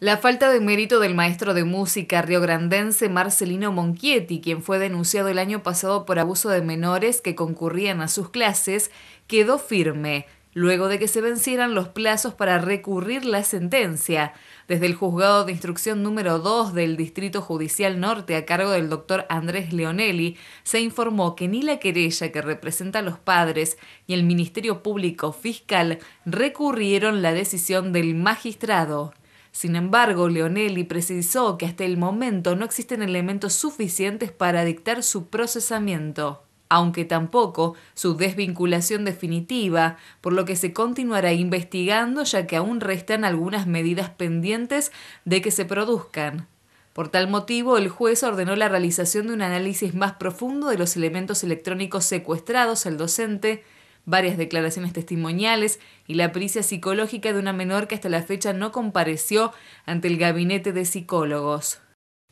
La falta de mérito del maestro de música riograndense Marcelino Monchietti, quien fue denunciado el año pasado por abuso de menores que concurrían a sus clases, quedó firme luego de que se vencieran los plazos para recurrir la sentencia. Desde el juzgado de instrucción número 2 del Distrito Judicial Norte a cargo del doctor Andrés Leonelli, se informó que ni la querella que representa a los padres ni el Ministerio Público Fiscal recurrieron la decisión del magistrado. Sin embargo, Leonelli precisó que hasta el momento no existen elementos suficientes para dictar su procesamiento, aunque tampoco su desvinculación definitiva, por lo que se continuará investigando ya que aún restan algunas medidas pendientes de que se produzcan. Por tal motivo, el juez ordenó la realización de un análisis más profundo de los elementos electrónicos secuestrados al docente, varias declaraciones testimoniales y la pericia psicológica de una menor que hasta la fecha no compareció ante el gabinete de psicólogos.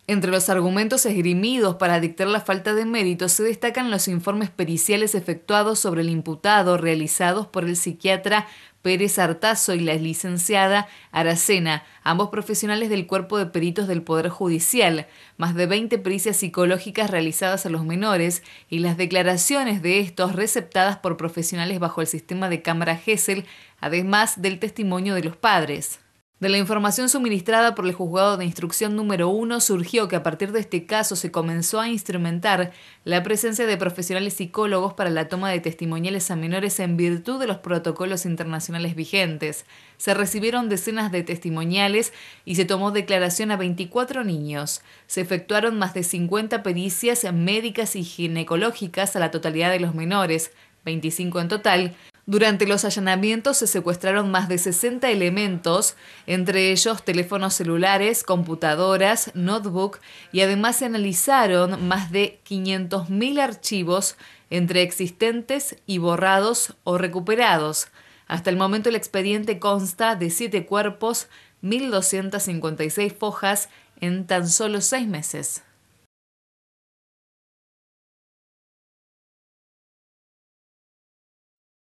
Entre los argumentos esgrimidos para dictar la falta de mérito se destacan los informes periciales efectuados sobre el imputado realizados por el psiquiatra Pérez Artazo y la licenciada Aracena, ambos profesionales del Cuerpo de Peritos del Poder Judicial, más de 20 pericias psicológicas realizadas a los menores y las declaraciones de estos receptadas por profesionales bajo el sistema de cámara Gesell, además del testimonio de los padres. De la información suministrada por el juzgado de instrucción número 1 surgió que a partir de este caso se comenzó a instrumentar la presencia de profesionales psicólogos para la toma de testimoniales a menores en virtud de los protocolos internacionales vigentes. Se recibieron decenas de testimoniales y se tomó declaración a 24 niños. Se efectuaron más de 50 pericias médicas y ginecológicas a la totalidad de los menores, 25 en total, durante los allanamientos se secuestraron más de 60 elementos, entre ellos teléfonos celulares, computadoras, notebook y además se analizaron más de 500.000 archivos entre existentes y borrados o recuperados. Hasta el momento el expediente consta de 7 cuerpos, 1.256 fojas en tan solo seis meses.